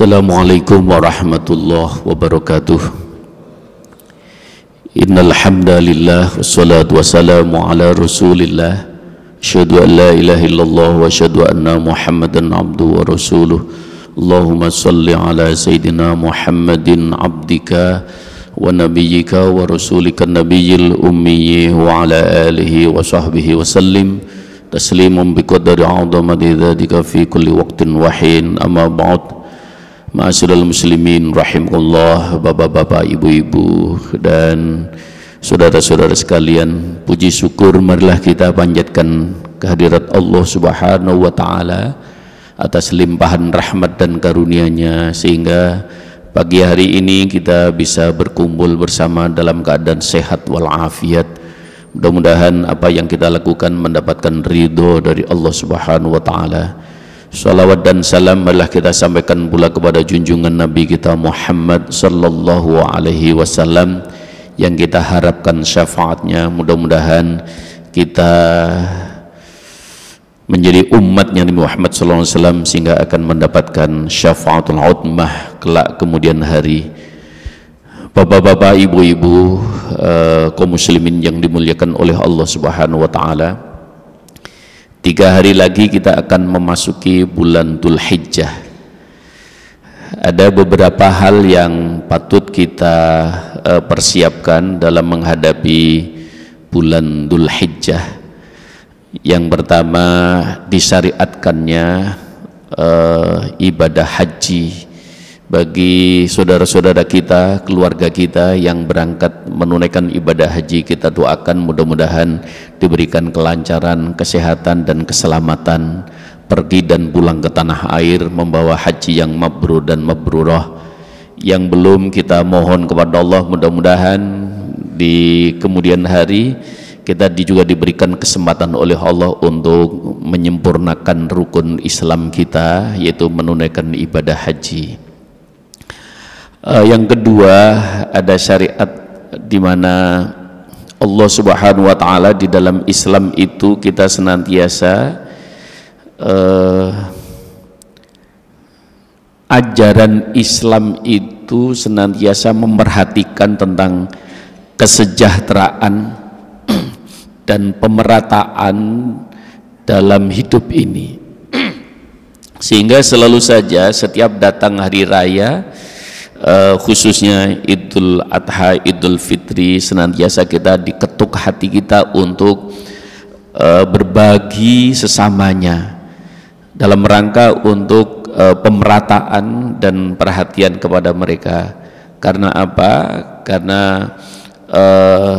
Assalamualaikum warahmatullahi wabarakatuh Innal hamdalillah wassalatu wassalamu Rasulillah Asyhadu an la ilaha wa asyhadu anna Muhammadan abduhu wa rasuluh Allahumma salli ala sayidina Muhammadin abdika wa nabiyyika wa rasulika nabiyil ummiyyi wa ala alihi wa sahbihi wa sallim taslimun biqadri 'azamati dzatika fi kulli waqtin wahin Ma'asyiral muslimin rahimakumullah, bapak-bapak, ibu-ibu dan saudara-saudara sekalian, puji syukur marilah kita panjatkan kehadirat Allah Subhanahu wa taala atas limpahan rahmat dan karunia-Nya sehingga pagi hari ini kita bisa berkumpul bersama dalam keadaan sehat walafiat. Mudah-mudahan apa yang kita lakukan mendapatkan ridho dari Allah Subhanahu wa taala Salawat dan salam marilah kita sampaikan pula kepada junjungan Nabi kita Muhammad sallallahu alaihi wasallam yang kita harapkan syafaatnya mudah-mudahan kita menjadi umatnya Nabi Muhammad sallallahu alaihi wasallam sehingga akan mendapatkan syafaatul utmah kelak kemudian hari. Bapak-bapak, ibu-ibu, eh, kaum muslimin yang dimuliakan oleh Allah Subhanahu wa taala. Tiga hari lagi kita akan memasuki bulan Dhul Hijjah. Ada beberapa hal yang patut kita eh, persiapkan dalam menghadapi bulan Dhul Hijjah. Yang pertama disyariatkannya uh, ibadah haji bagi saudara-saudara kita, keluarga kita yang berangkat menunaikan ibadah haji kita doakan mudah-mudahan diberikan kelancaran, kesehatan dan keselamatan pergi dan pulang ke tanah air membawa haji yang mabrur dan mabrurah yang belum kita mohon kepada Allah mudah-mudahan di kemudian hari kita juga diberikan kesempatan oleh Allah untuk menyempurnakan rukun Islam kita yaitu menunaikan ibadah haji. Uh, yang kedua ada syariat di mana Allah Subhanahu wa taala di dalam Islam itu kita senantiasa uh, ajaran Islam itu senantiasa memperhatikan tentang kesejahteraan dan pemerataan dalam hidup ini. Sehingga selalu saja setiap datang hari raya uh, khususnya Idul Adha, Idul Fitri senantiasa kita diketuk hati kita untuk uh, berbagi sesamanya dalam rangka untuk uh, pemerataan dan perhatian kepada mereka. Karena apa? Karena uh,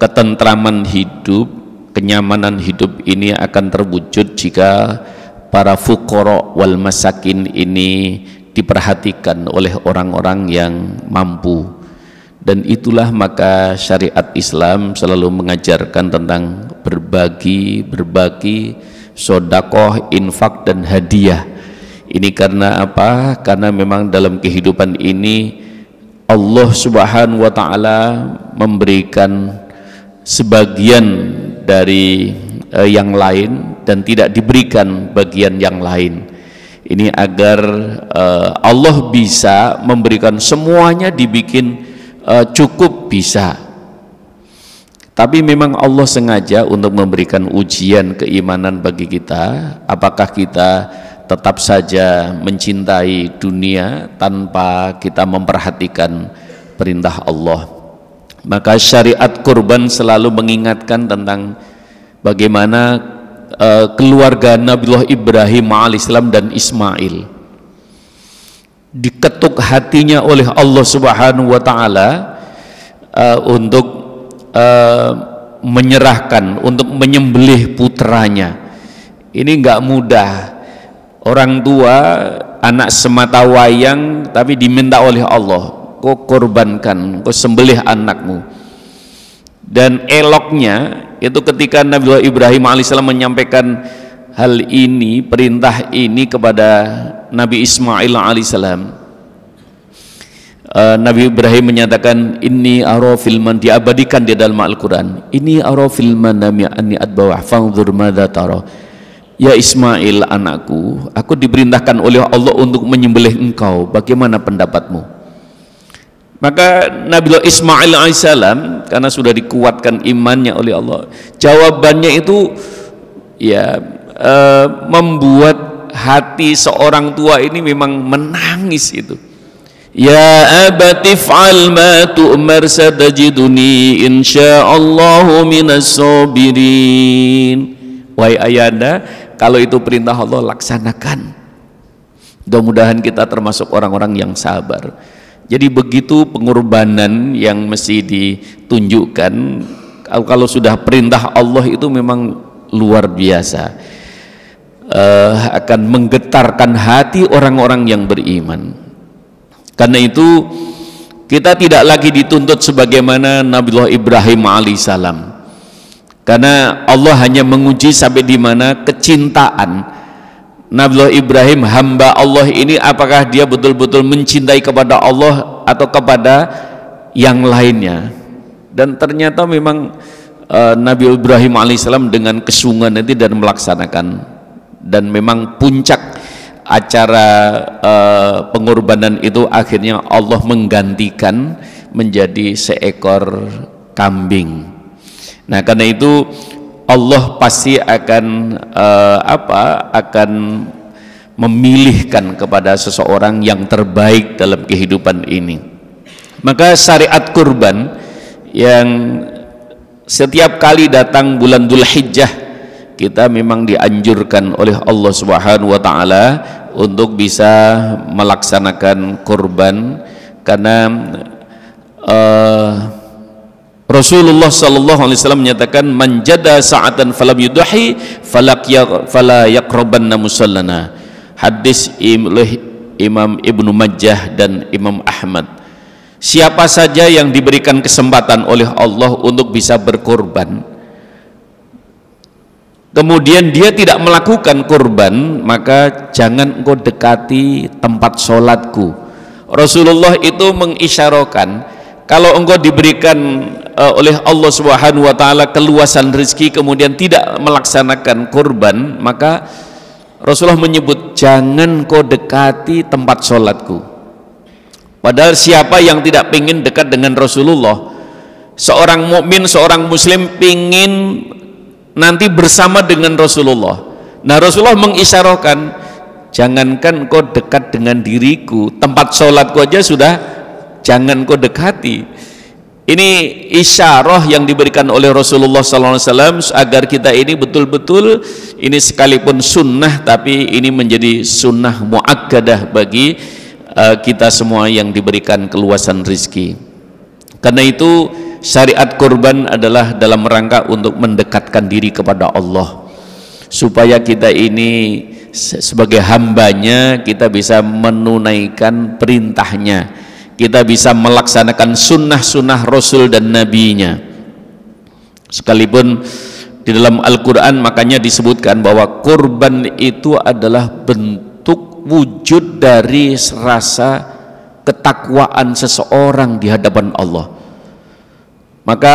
ketentraman hidup, kenyamanan hidup ini akan terwujud jika para fukoro wal masakin ini diperhatikan oleh orang-orang yang mampu dan itulah maka syariat Islam selalu mengajarkan tentang berbagi, berbagi, sodakoh, infak dan hadiah ini karena apa? karena memang dalam kehidupan ini Allah subhanahu wa ta'ala memberikan sebagian dari eh, yang lain dan tidak diberikan bagian yang lain ini agar uh, Allah bisa memberikan semuanya dibikin uh, cukup bisa tapi memang Allah sengaja untuk memberikan ujian keimanan bagi kita apakah kita tetap saja mencintai dunia tanpa kita memperhatikan perintah Allah maka syariat kurban selalu mengingatkan tentang bagaimana uh, keluarga Nabiullah Ibrahim alaihissalam dan Ismail diketuk hatinya oleh Allah Subhanahu wa taala uh, untuk uh, menyerahkan untuk menyembelih putranya. Ini enggak mudah. Orang tua anak semata wayang tapi diminta oleh Allah, kau korbankan, kau sembelih anakmu dan eloknya itu ketika Nabi Ibrahim alaihissalam menyampaikan hal ini perintah ini kepada Nabi Ismail alaihissalam eh, Nabi Ibrahim menyatakan ini arafil man diabadikan di dalam Al-Qur'an. Ini arafil manami anni adbawah fanzur madza tara. Ya Ismail anakku, aku diperintahkan oleh Allah untuk menyembelih engkau. Bagaimana pendapatmu? Maka Nabi Ismail alaihissalam karena sudah dikuatkan imannya oleh Allah, jawabannya itu ya e, membuat hati seorang tua ini memang menangis itu. Ya abatif alma tu'mar satajiduni insyaallah minas sabirin. Wahai ayanda, kalau itu perintah Allah laksanakan. Mudah-mudahan kita termasuk orang-orang yang sabar. Jadi begitu pengorbanan yang mesti ditunjukkan kalau sudah perintah Allah itu memang luar biasa uh, akan menggetarkan hati orang-orang yang beriman. Karena itu kita tidak lagi dituntut sebagaimana Nabiullah Ibrahim alaihissalam. Karena Allah hanya menguji sampai di mana kecintaan Nabiullah Ibrahim hamba Allah ini apakah dia betul-betul mencintai kepada Allah atau kepada yang lainnya dan ternyata memang uh, Nabi Ibrahim alaihissalam dengan kesungguhan nanti dan melaksanakan dan memang puncak acara uh, pengorbanan itu akhirnya Allah menggantikan menjadi seekor kambing nah karena itu Allah pasti akan uh, apa akan memilihkan kepada seseorang yang terbaik dalam kehidupan ini maka syariat kurban yang setiap kali datang bulan Dhul Hijjah kita memang dianjurkan oleh Allah Subhanahu wa taala untuk bisa melaksanakan kurban karena uh, Rasulullah sallallahu alaihi wasallam menyatakan manjada sa'atan falam yudahi falak ya-, fala yaqrabanna musallana. Hadis Imam Ibnu Majah dan Imam Ahmad. Siapa saja yang diberikan kesempatan oleh Allah untuk bisa berkorban, kemudian dia tidak melakukan korban, maka jangan engkau dekati tempat sholatku. Rasulullah itu mengisyarokan, kalau engkau diberikan Eh, oleh Allah Subhanahu wa taala keluasan rezeki kemudian tidak melaksanakan kurban, maka Rasulullah menyebut jangan kau dekati tempat sholatku padahal siapa yang tidak ingin dekat dengan Rasulullah seorang mukmin seorang muslim ingin nanti bersama dengan Rasulullah nah Rasulullah mengisyarahkan jangankan kau dekat dengan diriku tempat sholatku aja sudah jangan kau dekati ini isyarah yang diberikan oleh Rasulullah SAW agar kita ini betul-betul ini sekalipun sunnah tapi ini menjadi sunnah muakkadah bagi uh, kita semua yang diberikan keluasan rizki. Karena itu syariat kurban adalah dalam rangka untuk mendekatkan diri kepada Allah supaya kita ini sebagai hambanya kita bisa menunaikan perintahnya kita bisa melaksanakan sunnah-sunnah Rasul dan Nabi-Nya sekalipun di dalam Al-Quran makanya disebutkan bahwa kurban itu adalah bentuk wujud dari rasa ketakwaan seseorang di hadapan Allah maka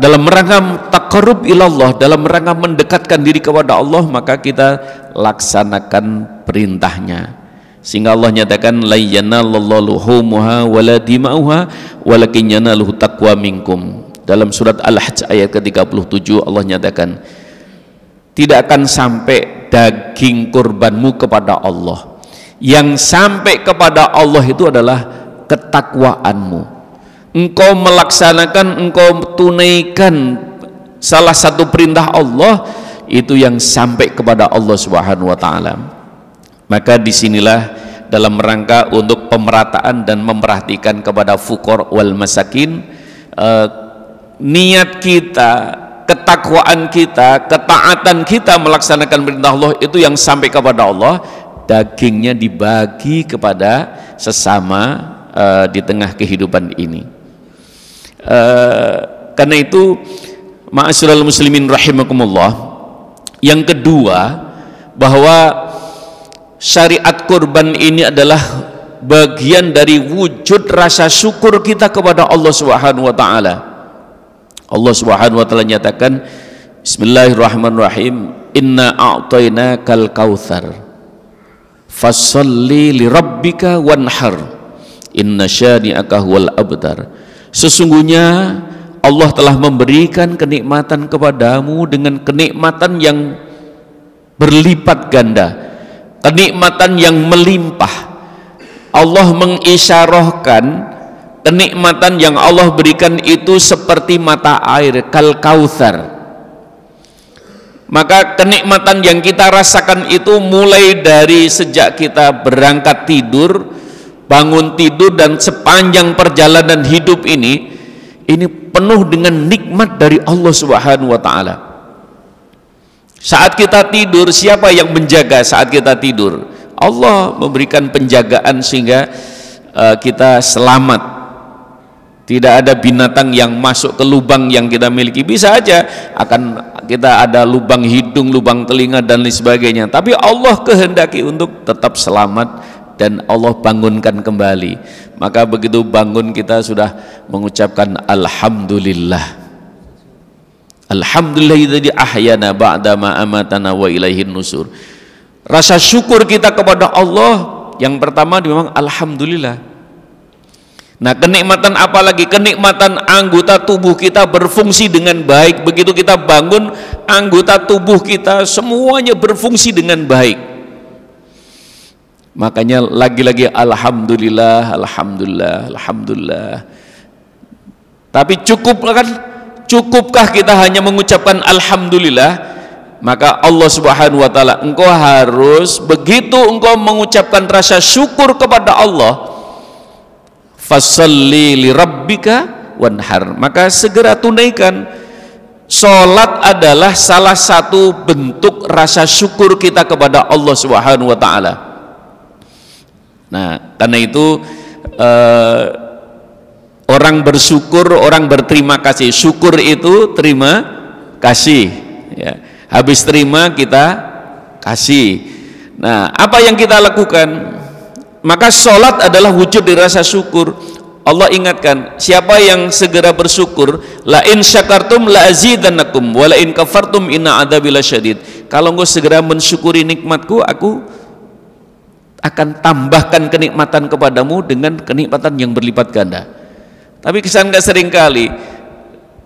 dalam rangka takarub ilallah dalam rangka mendekatkan diri kepada Allah maka kita laksanakan perintahnya sehingga Allah nyatakan la yanallallahu luhumuha wala dima'uha walakin yanaluhu taqwa minkum dalam surat Al-Hajj ayat ke-37 Allah nyatakan tidak akan sampai daging kurbanmu kepada Allah yang sampai kepada Allah itu adalah ketakwaanmu engkau melaksanakan engkau tunaikan salah satu perintah Allah itu yang sampai kepada Allah Subhanahu wa taala maka disinilah dalam rangka untuk pemerataan dan memperhatikan kepada fukor wal masakin eh, niat kita ketakwaan kita ketaatan kita melaksanakan perintah Allah itu yang sampai kepada Allah dagingnya dibagi kepada sesama eh, di tengah kehidupan ini eh, karena itu ma'asyiral muslimin rahimakumullah yang kedua bahwa syariat kurban ini adalah bagian dari wujud rasa syukur kita kepada Allah Subhanahu wa taala. Allah Subhanahu wa taala nyatakan Bismillahirrahmanirrahim Inna a'tainakal kautsar Fasalli li wanhar Inna syani'aka huwal abtar Sesungguhnya Allah telah memberikan kenikmatan kepadamu dengan kenikmatan yang berlipat ganda kenikmatan yang melimpah Allah mengisyarahkan kenikmatan yang Allah berikan itu seperti mata air kal kautsar maka kenikmatan yang kita rasakan itu mulai dari sejak kita berangkat tidur bangun tidur dan sepanjang perjalanan hidup ini ini penuh dengan nikmat dari Allah Subhanahu wa taala saat kita tidur, siapa yang menjaga saat kita tidur? Allah memberikan penjagaan sehingga eh, kita selamat. Tidak ada binatang yang masuk ke lubang yang kita miliki. Bisa aja akan kita ada lubang hidung, lubang telinga dan lain sebagainya. Tapi Allah kehendaki untuk tetap selamat dan Allah bangunkan kembali. Maka begitu bangun kita sudah mengucapkan alhamdulillah. Alhamdulillah jadi ahyana ba'da amatana wa ilaihin nusur. Rasa syukur kita kepada Allah yang pertama memang alhamdulillah. Nah, kenikmatan apalagi kenikmatan anggota tubuh kita berfungsi dengan baik. Begitu kita bangun, anggota tubuh kita semuanya berfungsi dengan baik. Makanya lagi-lagi alhamdulillah, alhamdulillah, alhamdulillah. Tapi cukup kan cukupkah kita hanya mengucapkan alhamdulillah maka Allah subhanahu wa ta'ala engkau harus begitu engkau mengucapkan rasa syukur kepada Allah fasalli li rabbika wanhar maka segera tunaikan salat adalah salah satu bentuk rasa syukur kita kepada Allah subhanahu wa ta'ala nah karena itu eh, orang bersyukur orang berterima kasih syukur itu terima kasih ya. habis terima kita kasih nah apa yang kita lakukan maka sholat adalah wujud dirasa rasa syukur Allah ingatkan siapa yang segera bersyukur la in syakartum la azidannakum wa la in kafartum inna adzabi syadid kalau engkau segera mensyukuri nikmatku aku akan tambahkan kenikmatan kepadamu dengan kenikmatan yang berlipat ganda tapi kita nggak sering kali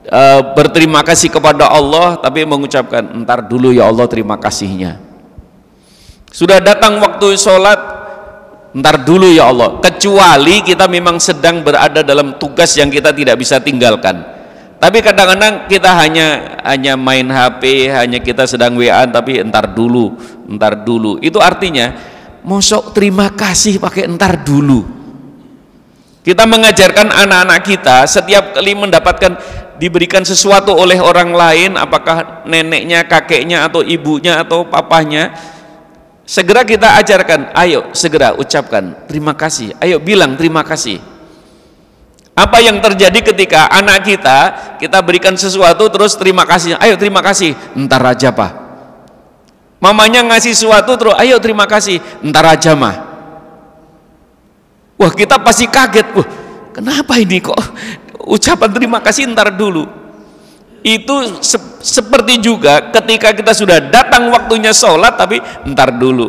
eh, berterima kasih kepada Allah tapi mengucapkan entar dulu ya Allah terima kasihnya sudah datang waktu sholat entar dulu ya Allah kecuali kita memang sedang berada dalam tugas yang kita tidak bisa tinggalkan tapi kadang-kadang kita hanya hanya main HP hanya kita sedang WA tapi entar dulu entar dulu itu artinya mosok terima kasih pakai entar dulu kita mengajarkan anak-anak kita setiap kali mendapatkan diberikan sesuatu oleh orang lain, apakah neneknya, kakeknya, atau ibunya, atau papahnya, segera kita ajarkan, ayo segera ucapkan terima kasih, ayo bilang terima kasih. Apa yang terjadi ketika anak kita, kita berikan sesuatu terus terima kasih, ayo terima kasih, ntar aja pak. Mamanya ngasih sesuatu terus, ayo terima kasih, ntar aja mah Wah kita pasti kaget. Wah kenapa ini kok ucapan terima kasih ntar dulu. Itu se seperti juga ketika kita sudah datang waktunya sholat tapi ntar dulu.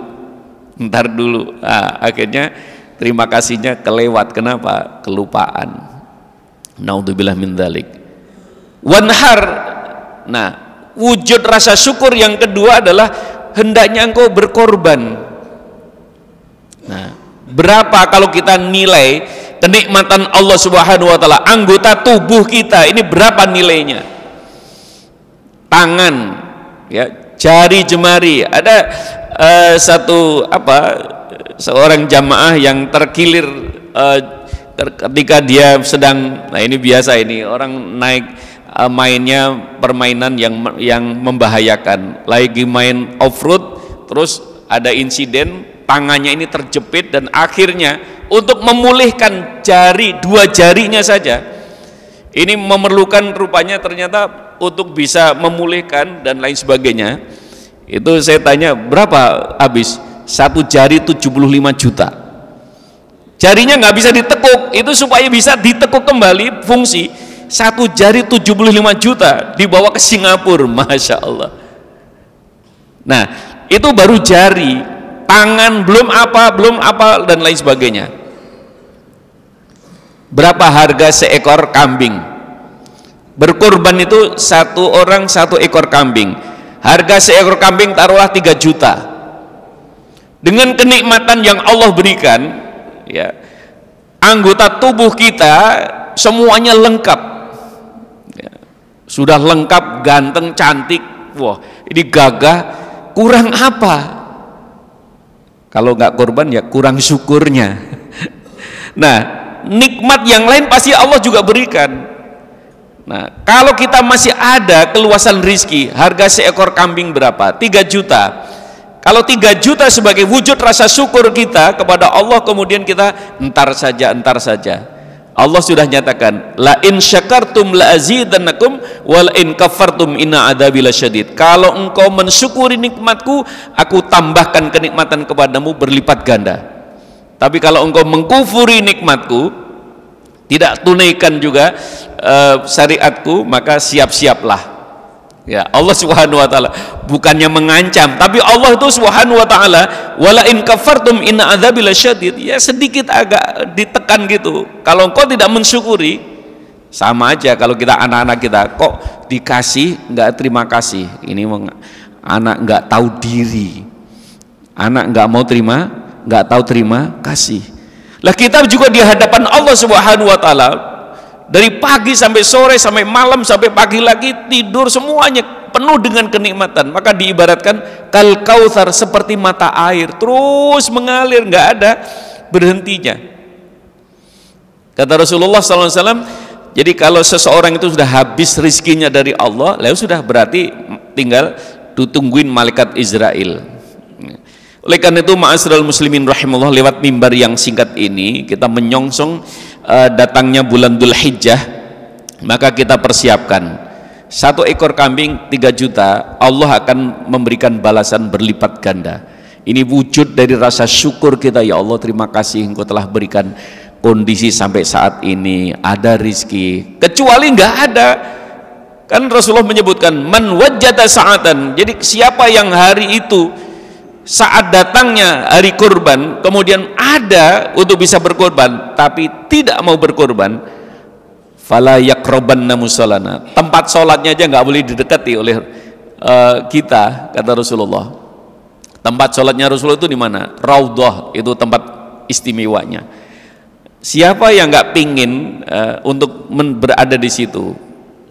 Ntar dulu. Nah, akhirnya terima kasihnya kelewat. Kenapa? Kelupaan. Naudzubillah min dzalik. Wanhar. Nah, wujud rasa syukur yang kedua adalah hendaknya engkau berkorban. Nah, berapa kalau kita nilai kenikmatan Allah Subhanahu wa taala anggota tubuh kita ini berapa nilainya tangan ya jari jemari ada uh, satu apa seorang jamaah yang terkilir uh, ketika dia sedang nah ini biasa ini orang naik uh, mainnya permainan yang yang membahayakan lagi main off road terus ada insiden tangannya ini terjepit dan akhirnya untuk memulihkan jari dua jarinya saja ini memerlukan rupanya ternyata untuk bisa memulihkan dan lain sebagainya itu saya tanya berapa habis satu jari 75 juta jarinya nggak bisa ditekuk itu supaya bisa ditekuk kembali fungsi satu jari 75 juta dibawa ke Singapura Masya Allah nah itu baru jari tangan, belum apa, belum apa dan lain sebagainya. Berapa harga seekor kambing? berkorban itu satu orang satu ekor kambing. Harga seekor kambing taruhlah 3 juta. Dengan kenikmatan yang Allah berikan, ya. Anggota tubuh kita semuanya lengkap. Ya, sudah lengkap, ganteng, cantik. Wah, ini gagah. Kurang apa? Kalau nggak korban ya kurang syukurnya. Nah, nikmat yang lain pasti Allah juga berikan. Nah, kalau kita masih ada keluasan rizki, harga seekor kambing berapa? 3 juta. Kalau tiga juta sebagai wujud rasa syukur kita kepada Allah, kemudian kita entar saja, entar saja Allah sudah nyatakan la in syakartum la azidannakum wal in kafartum inna adzabil lasyadid. Kalau engkau mensyukuri nikmatku, aku tambahkan kenikmatan kepadamu berlipat ganda. Tapi kalau engkau mengkufuri nikmatku, tidak tunaikan juga uh, syariatku, maka siap-siaplah Ya, Allah Subhanahu wa taala bukannya mengancam, tapi Allah itu Subhanahu wa taala wala in kafartum inna adzabil syadid. Ya sedikit agak ditekan gitu. Kalau engkau tidak mensyukuri sama aja kalau kita anak-anak kita kok dikasih nggak terima kasih. Ini anak nggak tahu diri. Anak nggak mau terima, nggak tahu terima kasih. Lah kita juga di hadapan Allah Subhanahu wa taala dari pagi sampai sore sampai malam sampai pagi lagi tidur semuanya penuh dengan kenikmatan maka diibaratkan kal kautsar seperti mata air terus mengalir nggak ada berhentinya kata Rasulullah SAW jadi kalau seseorang itu sudah habis rizkinya dari Allah lalu sudah berarti tinggal ditungguin malaikat Israel oleh karena itu ma'asral muslimin rahimullah lewat mimbar yang singkat ini kita menyongsong uh, datangnya bulan Dhul Hijjah maka kita persiapkan satu ekor kambing tiga juta Allah akan memberikan balasan berlipat ganda ini wujud dari rasa syukur kita ya Allah terima kasih engkau telah berikan kondisi sampai saat ini ada rizki kecuali nggak ada kan Rasulullah menyebutkan man wajata sa'atan jadi siapa yang hari itu saat datangnya hari kurban kemudian ada untuk bisa berkorban tapi tidak mau berkorban fala yakrobanna musolana tempat sholatnya aja nggak boleh didekati oleh uh, kita kata Rasulullah tempat sholatnya Rasulullah itu di mana raudhah itu tempat istimewanya siapa yang nggak pingin uh, untuk berada di situ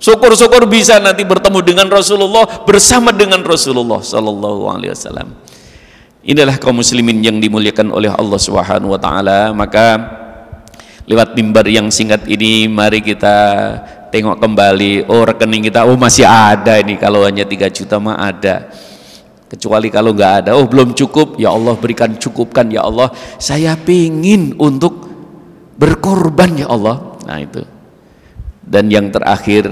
Syukur-syukur bisa nanti bertemu dengan Rasulullah bersama dengan Rasulullah shallallahu Alaihi Wasallam. Inilah kaum muslimin yang dimuliakan oleh Allah Subhanahu wa taala. Maka lewat mimbar yang singkat ini mari kita tengok kembali oh rekening kita oh masih ada ini kalau hanya 3 juta mah ada. Kecuali kalau nggak ada, oh belum cukup, ya Allah berikan cukupkan ya Allah. Saya pingin untuk berkorban ya Allah. Nah itu. Dan yang terakhir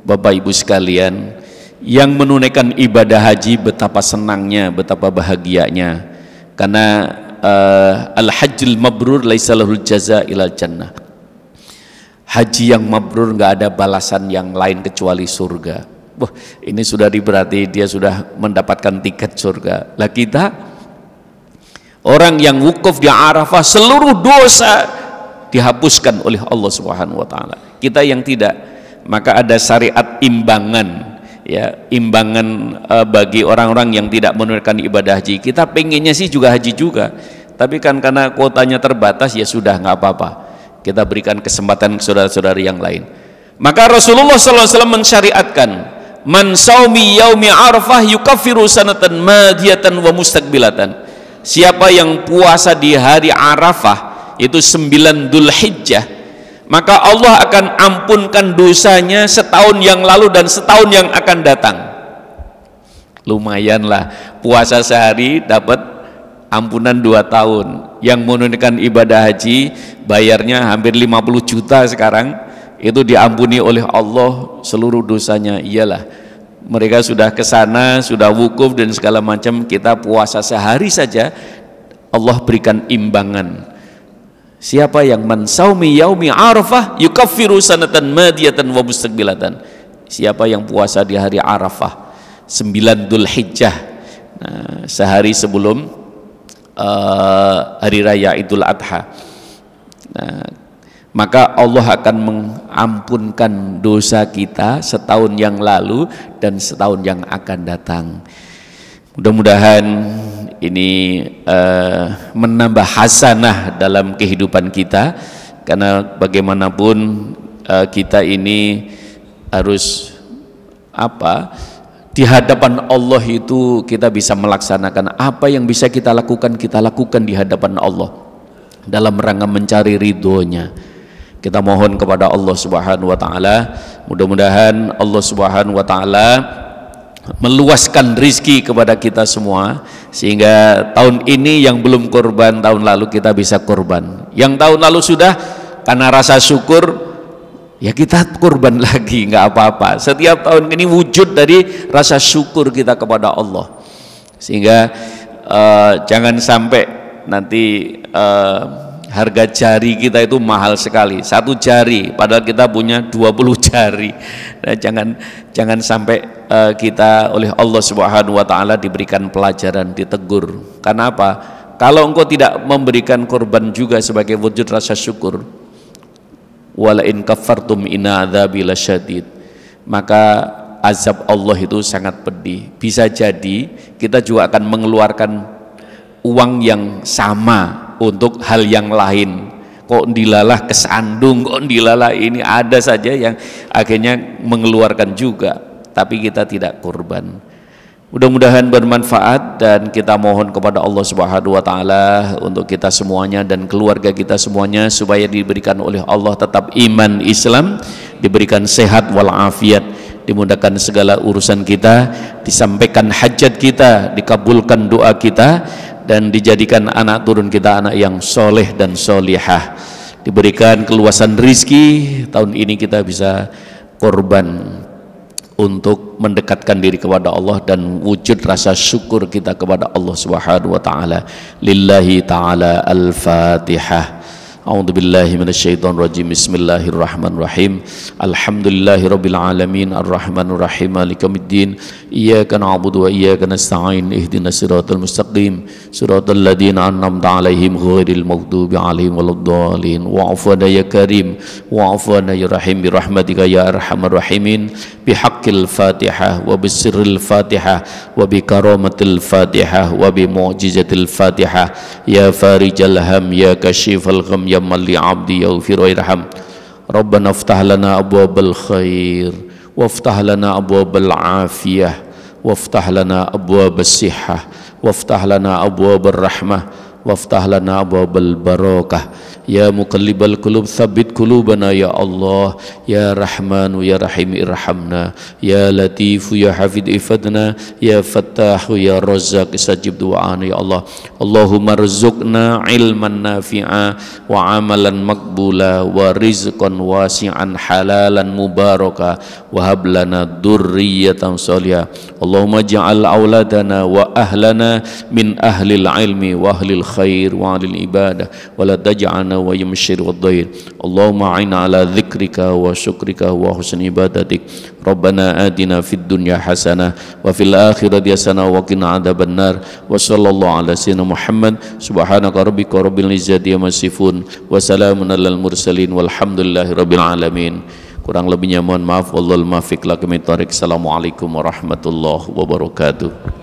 Bapak Ibu sekalian, yang menunaikan ibadah haji betapa senangnya, betapa bahagianya. Karena uh, al-hajjul mabrur laisa lahul jaza ilal jannah. Haji yang mabrur nggak ada balasan yang lain kecuali surga. Wah, ini sudah diberarti dia sudah mendapatkan tiket surga. Lah kita orang yang wukuf di Arafah seluruh dosa dihapuskan oleh Allah Subhanahu wa taala. Kita yang tidak, maka ada syariat imbangan ya imbangan uh, bagi orang-orang yang tidak menunaikan ibadah haji kita pengennya sih juga haji juga tapi kan karena kuotanya terbatas ya sudah nggak apa-apa kita berikan kesempatan ke saudara-saudari yang lain maka Rasulullah SAW mensyariatkan man saumi yaumi arfah yukafiru sanatan madiyatan wa mustaqbilatan siapa yang puasa di hari arafah itu sembilan dulhijjah maka Allah akan ampunkan dosanya setahun yang lalu dan setahun yang akan datang lumayanlah puasa sehari dapat ampunan dua tahun yang menunaikan ibadah haji bayarnya hampir 50 juta sekarang itu diampuni oleh Allah seluruh dosanya iyalah mereka sudah ke sana sudah wukuf dan segala macam kita puasa sehari saja Allah berikan imbangan Siapa yang mensaumi yaumi arafah yukaffiru sanatan madiyatan wa mustaqbilatan. Siapa yang puasa di hari Arafah 9 Dzulhijjah. Nah, sehari sebelum uh, hari raya Idul Adha. Nah, maka Allah akan mengampunkan dosa kita setahun yang lalu dan setahun yang akan datang. Mudah-mudahan ini uh, menambah hasanah dalam kehidupan kita karena bagaimanapun uh, kita ini harus apa di hadapan Allah itu kita bisa melaksanakan apa yang bisa kita lakukan kita lakukan di hadapan Allah dalam rangka mencari ridhonya kita mohon kepada Allah Subhanahu wa taala mudah-mudahan Allah Subhanahu wa taala meluaskan rizki kepada kita semua sehingga tahun ini yang belum korban tahun lalu kita bisa korban yang tahun lalu sudah karena rasa syukur ya kita korban lagi nggak apa-apa setiap tahun ini wujud dari rasa syukur kita kepada Allah sehingga uh, jangan sampai nanti uh, harga jari kita itu mahal sekali satu jari padahal kita punya 20 jari nah, jangan jangan sampai uh, kita oleh Allah Subhanahu wa taala diberikan pelajaran ditegur karena apa kalau engkau tidak memberikan korban juga sebagai wujud rasa syukur wala in kafartum inna adzabi lasyadid maka azab Allah itu sangat pedih bisa jadi kita juga akan mengeluarkan uang yang sama untuk hal yang lain kok dilalah kesandung kok dilalah ini ada saja yang akhirnya mengeluarkan juga tapi kita tidak kurban mudah-mudahan bermanfaat dan kita mohon kepada Allah Subhanahu wa taala untuk kita semuanya dan keluarga kita semuanya supaya diberikan oleh Allah tetap iman Islam diberikan sehat walafiat dimudahkan segala urusan kita disampaikan hajat kita dikabulkan doa kita dan dijadikan anak turun kita anak yang soleh dan solihah diberikan keluasan rizki tahun ini kita bisa korban untuk mendekatkan diri kepada Allah dan wujud rasa syukur kita kepada Allah Subhanahu wa taala. Lillahi taala al-Fatihah. أعوذ بالله من الشيطان الرجيم بسم الله الرحمن الرحيم الحمد لله رب العالمين الرحمن الرحيم مالك يوم الدين إياك نعبد وإياك نستعين اهدنا الصراط المستقيم صراط الذين أنعمت عليهم غير المغضوب عليهم ولا الضالين وعفونا يا كريم وعفونا يا رحيم برحمتك يا أرحم الراحمين بحق الفاتحة وبسر الفاتحة وبكرامة الفاتحة وبمعجزة الفاتحة يا فارج الهم يا كشيف الغم لي عبدي يغفر ويرحم ربنا افتح لنا أبواب الخير وافتح لنا أبواب العافية وافتح لنا أبواب الصحة وافتح لنا أبواب الرحمة waftah lana babal barakah ya muqallibal kulub tsabbit kulubana, ya Allah ya Rahmanu ya Rahim irhamna ya Latifu ya Hafid ifadna ya Fattahu ya Rozak, istajib du'ana ya Allah Allahumma rzuqna ilman nafi'a wa'amalan amalan makbula wa rizqan wasi'an halalan mubaraka wa hablana lana durriyatan salihah Allahumma ja'al wa ahlana min ahlil ilmi wa ahlil الخير وعلى العبادة ولا تجعلنا ويمشر والضير اللهم عنا على ذكرك وشكرك وحسن عبادتك ربنا آتنا في الدنيا حسنة وفي الآخرة حسنة وقنا عذاب النار وصلى الله على سيدنا محمد سبحانك ربك رب العزة عما يصفون وسلام على المرسلين والحمد لله رب العالمين Kurang lebihnya mohon maaf. Wallahul muwaffiq lakum Assalamualaikum warahmatullahi wabarakatuh.